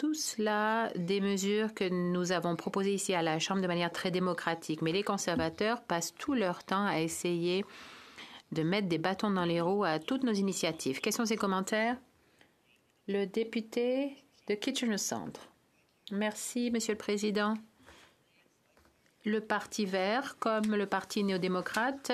tout cela des mesures que nous avons proposées ici à la Chambre de manière très démocratique. Mais les conservateurs passent tout leur temps à essayer de mettre des bâtons dans les roues à toutes nos initiatives. Quels sont ces commentaires Le député de Kitchener Centre. Merci, Monsieur le Président. Le Parti vert, comme le Parti néo-démocrate,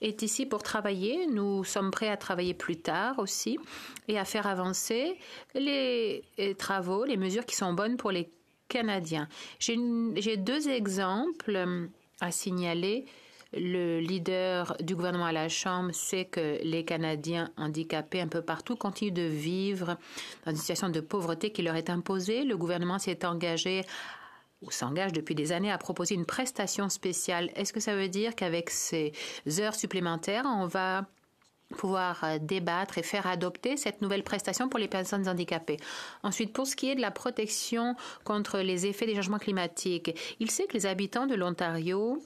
est ici pour travailler. Nous sommes prêts à travailler plus tard aussi et à faire avancer les travaux, les mesures qui sont bonnes pour les Canadiens. J'ai deux exemples à signaler le leader du gouvernement à la Chambre sait que les Canadiens handicapés un peu partout continuent de vivre dans une situation de pauvreté qui leur est imposée. Le gouvernement s'est engagé ou s'engage depuis des années à proposer une prestation spéciale. Est-ce que ça veut dire qu'avec ces heures supplémentaires, on va pouvoir euh, débattre et faire adopter cette nouvelle prestation pour les personnes handicapées. Ensuite, pour ce qui est de la protection contre les effets des changements climatiques, il sait que les habitants de l'Ontario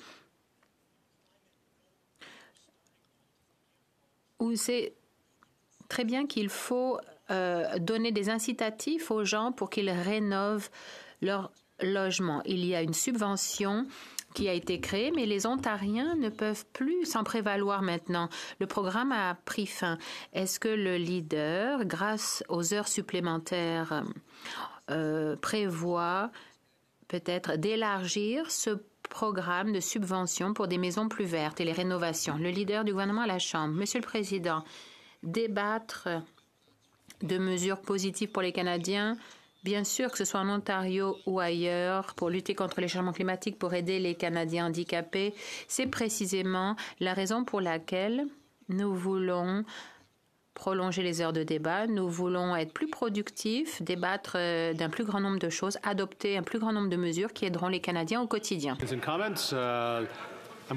où c'est très bien qu'il faut euh, donner des incitatifs aux gens pour qu'ils rénovent leur logement. Il y a une subvention qui a été créée, mais les Ontariens ne peuvent plus s'en prévaloir maintenant. Le programme a pris fin. Est-ce que le leader, grâce aux heures supplémentaires, euh, prévoit peut-être d'élargir ce programme de subvention pour des maisons plus vertes et les rénovations Le leader du gouvernement à la Chambre, Monsieur le Président, débattre de mesures positives pour les Canadiens Bien sûr, que ce soit en Ontario ou ailleurs, pour lutter contre les changements climatiques, pour aider les Canadiens handicapés, c'est précisément la raison pour laquelle nous voulons prolonger les heures de débat, nous voulons être plus productifs, débattre euh, d'un plus grand nombre de choses, adopter un plus grand nombre de mesures qui aideront les Canadiens au quotidien. Uh,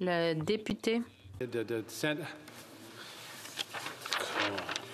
Le député